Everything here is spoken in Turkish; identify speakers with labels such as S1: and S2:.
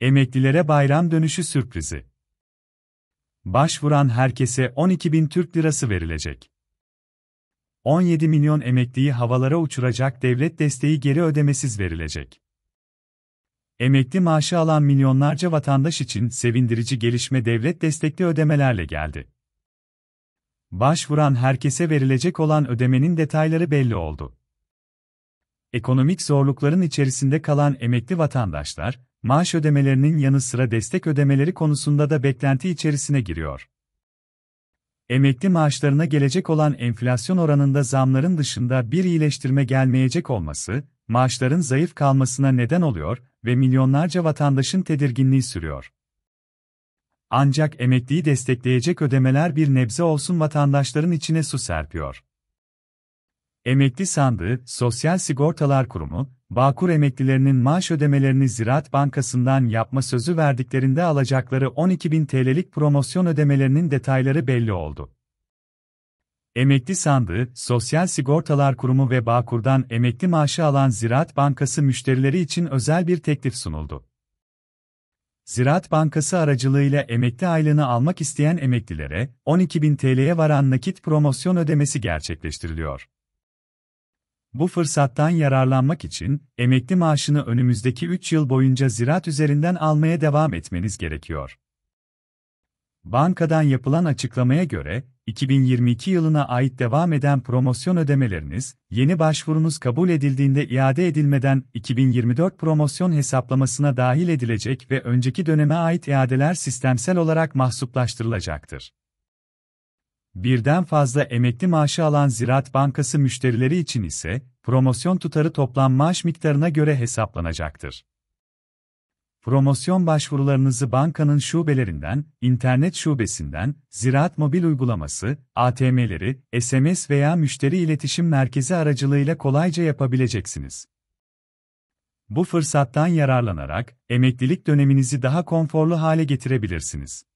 S1: Emeklilere bayram dönüşü sürprizi. Başvuran herkese 12 bin Türk lirası verilecek. 17 milyon emekliyi havalara uçuracak devlet desteği geri ödemesiz verilecek. Emekli maaşı alan milyonlarca vatandaş için sevindirici gelişme devlet destekli ödemelerle geldi. Başvuran herkese verilecek olan ödemenin detayları belli oldu. Ekonomik zorlukların içerisinde kalan emekli vatandaşlar, maaş ödemelerinin yanı sıra destek ödemeleri konusunda da beklenti içerisine giriyor. Emekli maaşlarına gelecek olan enflasyon oranında zamların dışında bir iyileştirme gelmeyecek olması, maaşların zayıf kalmasına neden oluyor ve milyonlarca vatandaşın tedirginliği sürüyor. Ancak emekliyi destekleyecek ödemeler bir nebze olsun vatandaşların içine su serpiyor. Emekli Sandığı, Sosyal Sigortalar Kurumu, Bağkur emeklilerinin maaş ödemelerini Ziraat Bankası'ndan yapma sözü verdiklerinde alacakları 12.000 TL'lik promosyon ödemelerinin detayları belli oldu. Emekli Sandığı, Sosyal Sigortalar Kurumu ve Bağkur'dan emekli maaşı alan Ziraat Bankası müşterileri için özel bir teklif sunuldu. Ziraat Bankası aracılığıyla emekli aylığını almak isteyen emeklilere 12.000 TL'ye varan nakit promosyon ödemesi gerçekleştiriliyor. Bu fırsattan yararlanmak için, emekli maaşını önümüzdeki 3 yıl boyunca ziraat üzerinden almaya devam etmeniz gerekiyor. Bankadan yapılan açıklamaya göre, 2022 yılına ait devam eden promosyon ödemeleriniz, yeni başvurunuz kabul edildiğinde iade edilmeden 2024 promosyon hesaplamasına dahil edilecek ve önceki döneme ait iadeler sistemsel olarak mahsuplaştırılacaktır. Birden fazla emekli maaşı alan Ziraat Bankası müşterileri için ise promosyon tutarı toplam maaş miktarına göre hesaplanacaktır. Promosyon başvurularınızı bankanın şubelerinden, internet şubesinden, Ziraat mobil uygulaması, ATM'leri, SMS veya müşteri iletişim merkezi aracılığıyla kolayca yapabileceksiniz. Bu fırsattan yararlanarak emeklilik döneminizi daha konforlu hale getirebilirsiniz.